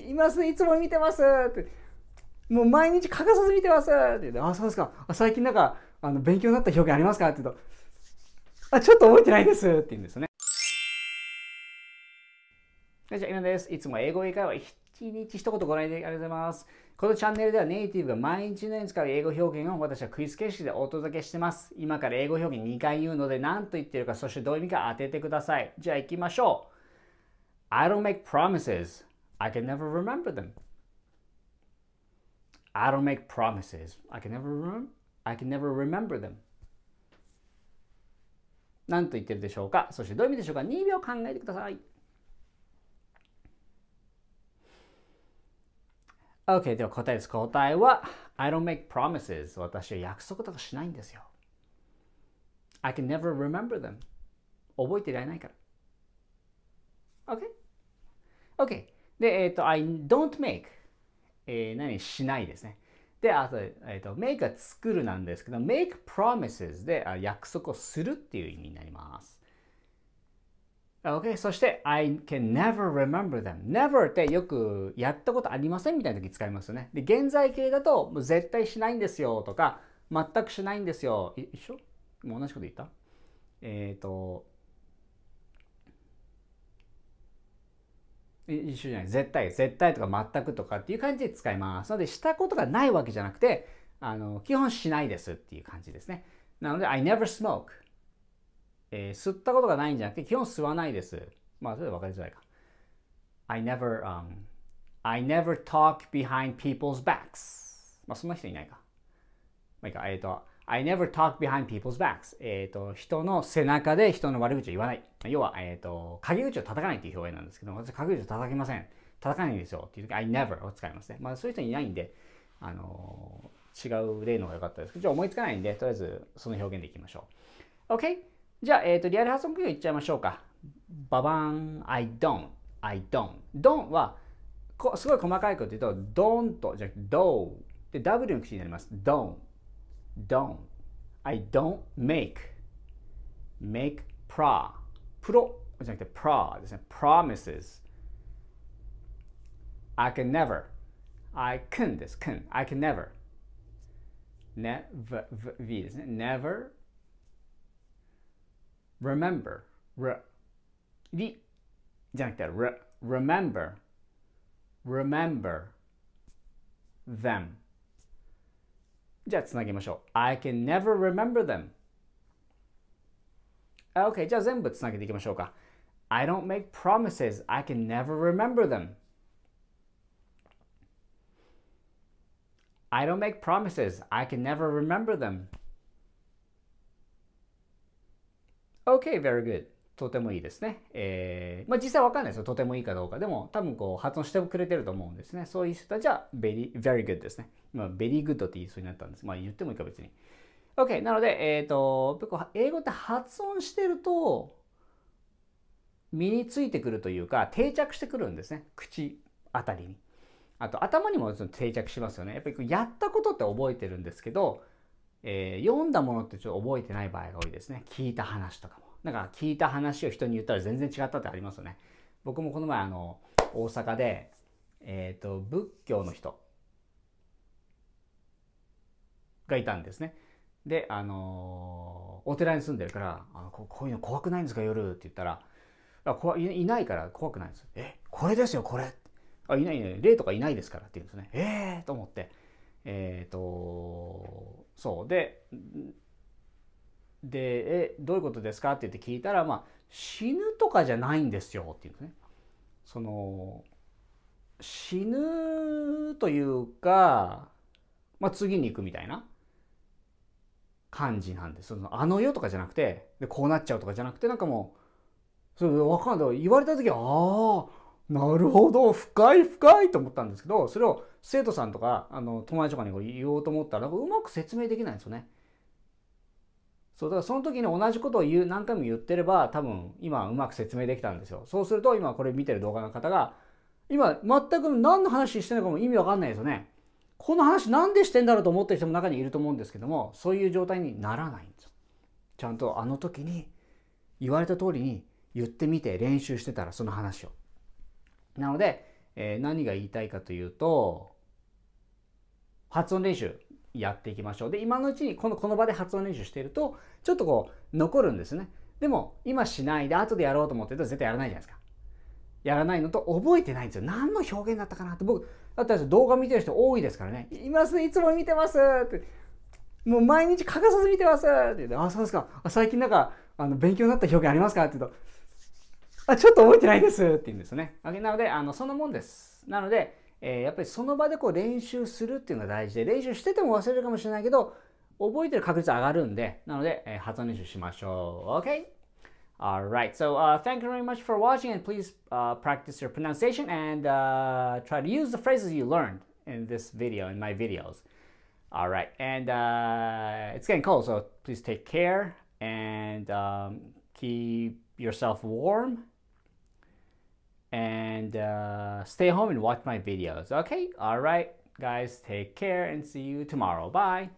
いますいつも見てますってもう毎日欠かさず見てますって言って、あ、そうですか。最近なんか、あの、勉強になった表現ありますかって言うと、あ、ちょっと覚えてないですって言うんですね。じゃあ、今です。いつも英語英会話一日一言ご覧いただきありがとうございます。このチャンネルではネイティブが毎日のように使う英語表現を私はクイズ形式でお届けしてます。今から英語表現2回言うので何と言ってるか、そしてどういう意味か当ててください。じゃあ行きましょう。I don't make promises. I can never remember them. I don't make promises. I can never remember. I can never remember them. 何と言ってるでしょうかそしてどういう意味でしょうか ?2 秒考えてください。OK、では答えです。答えは I don't make promises. 私は約束とかしないんですよ。I can never remember them. Okay. で、えっ、ー、と、I don't make、えー、何しないですね。で、あと、えっ、ー、と、make は作るなんですけど、make promises で約束をするっていう意味になります。OK? そして、I can never remember them. never ってよくやったことありませんみたいな時使いますよね。で、現在形だと、もう絶対しないんですよとか、全くしないんですよ。一緒同じこと言ったえっ、ー、と、一緒じゃない絶対絶対とか全くとかっていう感じで使いますのでしたことがないわけじゃなくてあの基本しないですっていう感じですねなので I never smoke、えー、吸ったことがないんじゃなくて基本吸わないですまあそれで分かりづらいか I never、um, I never talk behind people's backs まあその人いないかまあいいかえっ、ー、と I never talk behind people's backs. えっ、と、人の背中で人の悪口を言わない。要は、えっ、ー、と、陰口を叩かないっていう表現なんですけど、私、陰口を叩きません。叩かないんですよっていう時、I never を使いますね。まあ、そういう人いないんで、あのー、違う例の方が良かったですけど、思いつかないんで、とりあえずその表現でいきましょう。OK? じゃあ、えっ、ー、と、リアル発音空言いっちゃいましょうか。ババン、I don't, I don't. don't は、こすごい細かいこと言うと、ドンと、じゃなくて、どう。で、W の口になります。don't。don't. I don't make. make pra. Pro. it's like the pra. It's like promises. I can never. I can this can. I can never. Never. Never. Remember. Re, like remember. Remember them. じゃあつなぎましょう。I can never remember them. OK, じゃあ全部つなげていきましょうか。I don't make promises. I can never remember them. I don't make promises. I can never remember them. Okay, very good. とてもいいですね。えー、まあ、実際わかんないですよ。とてもいいかどうか。でも、多分こう、発音してくれてると思うんですね。そういう人たちは、very, very good ですね。今、very good って言いそうになったんです。まあ、言ってもいいか、別に。OK。なので、えっ、ー、と、英語って発音してると、身についてくるというか、定着してくるんですね。口あたりに。あと、頭にも定着しますよね。やっぱり、やったことって覚えてるんですけど、えー、読んだものってちょっと覚えてない場合が多いですね。聞いた話とかも。なんか聞いた話を人に言ったら全然違ったってありますよね。僕もこの前あの大阪で、えーと、仏教の人がいたんですね。で、あのー、お寺に住んでるから「あのここういうの怖くないんですか夜」って言ったら「いいないから怖くないんです」「えこれですよこれ」あ「いないいない霊とかいないですから」って言うんですね「ええー、と思ってえっ、ー、とそうでで、え、どういうことですかって言って聞いたら、まあ、死ぬとかじゃないんですよっていうね。その、死ぬというか、まあ、次に行くみたいな感じなんです。そのあの世とかじゃなくてで、こうなっちゃうとかじゃなくて、なんかもう、それわかんない。言われた時は、ああ、なるほど、深い深いと思ったんですけど、それを生徒さんとか、あの、友達とかに言おうと思ったら、うまく説明できないんですよね。そうだからその時に同じことを言う何回も言ってれば多分今うまく説明できたんですよ。そうすると今これ見てる動画の方が今全く何の話してるのかも意味わかんないですよね。この話何でしてんだろうと思ってる人も中にいると思うんですけどもそういう状態にならないんですよ。ちゃんとあの時に言われた通りに言ってみて練習してたらその話を。なので、えー、何が言いたいかというと発音練習やっていきましょう。で、今のうちにこのこの場で発音練習していると、ちょっとこう、残るんですね。でも、今しないで、後でやろうと思ってると絶対やらないじゃないですか。やらないのと、覚えてないんですよ。何の表現だったかなって、僕、だったら動画見てる人多いですからね。いますいつも見てますって。もう毎日欠かさず見てますって言って、あ、そうですか。最近なんか、あの、勉強になった表現ありますかって言うと、あ、ちょっと覚えてないですって言うんですよね。なので、あの、そんなもんです。なので、えー、やっぱりその場でこう練習するっていうのが大事で、練習してても忘れるかもしれないけど、覚えてる確率上がるんで、なので、えー、発音練習しましょう。OK? Alright, so uh, thank you very much for watching and please uh, practice your pronunciation and uh, try to use the phrases you learned in this video, in my videos. Alright, and it's getting cold, so please take care and um, keep yourself warm and uh, stay home and watch my videos. Okay, all right, guys, take care and see you tomorrow. Bye.